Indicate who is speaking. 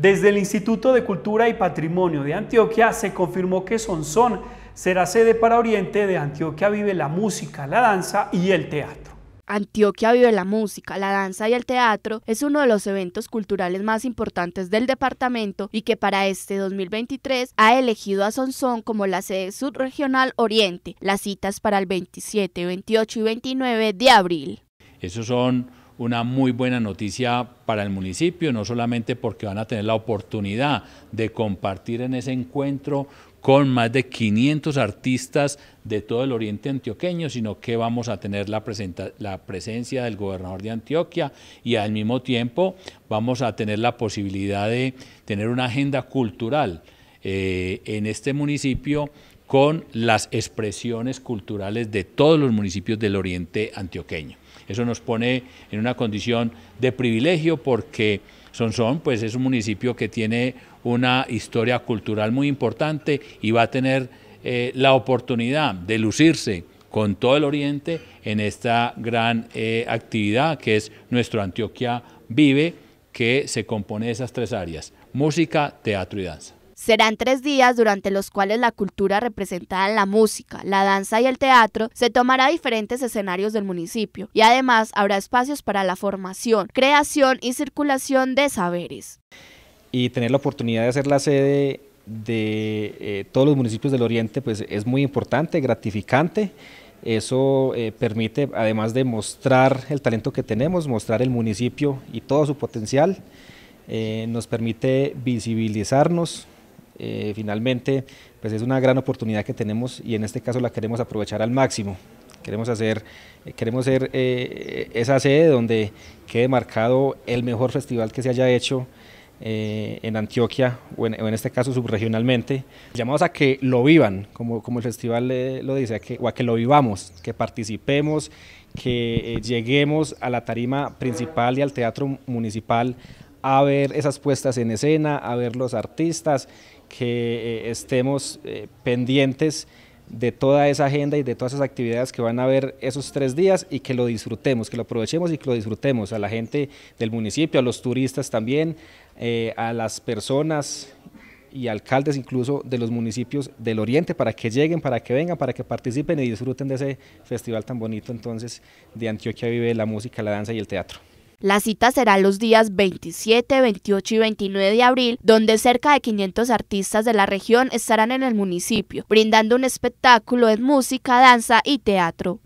Speaker 1: Desde el Instituto de Cultura y Patrimonio de Antioquia se confirmó que Sonsón será sede para Oriente de Antioquia Vive la Música, la Danza y el Teatro.
Speaker 2: Antioquia Vive la Música, la Danza y el Teatro es uno de los eventos culturales más importantes del departamento y que para este 2023 ha elegido a Sonsón como la sede subregional Oriente. Las citas para el 27, 28 y 29 de abril.
Speaker 1: Esos son una muy buena noticia para el municipio, no solamente porque van a tener la oportunidad de compartir en ese encuentro con más de 500 artistas de todo el oriente antioqueño, sino que vamos a tener la, la presencia del gobernador de Antioquia y al mismo tiempo vamos a tener la posibilidad de tener una agenda cultural eh, en este municipio con las expresiones culturales de todos los municipios del oriente antioqueño. Eso nos pone en una condición de privilegio porque Sonsón pues, es un municipio que tiene una historia cultural muy importante y va a tener eh, la oportunidad de lucirse con todo el Oriente en esta gran eh, actividad que es nuestro Antioquia Vive, que se compone de esas tres áreas, música, teatro y danza.
Speaker 2: Serán tres días durante los cuales la cultura representada en la música, la danza y el teatro se tomará diferentes escenarios del municipio y además habrá espacios para la formación, creación y circulación de saberes.
Speaker 3: Y tener la oportunidad de ser la sede de eh, todos los municipios del Oriente pues es muy importante, gratificante. Eso eh, permite, además de mostrar el talento que tenemos, mostrar el municipio y todo su potencial, eh, nos permite visibilizarnos, eh, finalmente pues es una gran oportunidad que tenemos y en este caso la queremos aprovechar al máximo. Queremos, hacer, eh, queremos ser eh, esa sede donde quede marcado el mejor festival que se haya hecho en Antioquia o en, este caso subregionalmente. llamamos a que lo vivan, como, como el festival lo dice, que, o a que lo vivamos, que participemos, que lleguemos a la tarima principal y al teatro municipal a ver esas puestas en escena, a ver los artistas, que eh, estemos eh, pendientes de toda esa agenda y de todas esas actividades que van a haber esos tres días y que lo disfrutemos, que lo aprovechemos y que lo disfrutemos a la gente del municipio, a los turistas también, eh, a las personas y alcaldes incluso de los municipios del oriente para que lleguen, para que vengan, para que participen y disfruten de ese festival tan bonito entonces de Antioquia Vive la música, la danza y el teatro.
Speaker 2: La cita será los días 27, 28 y 29 de abril, donde cerca de 500 artistas de la región estarán en el municipio, brindando un espectáculo de música, danza y teatro.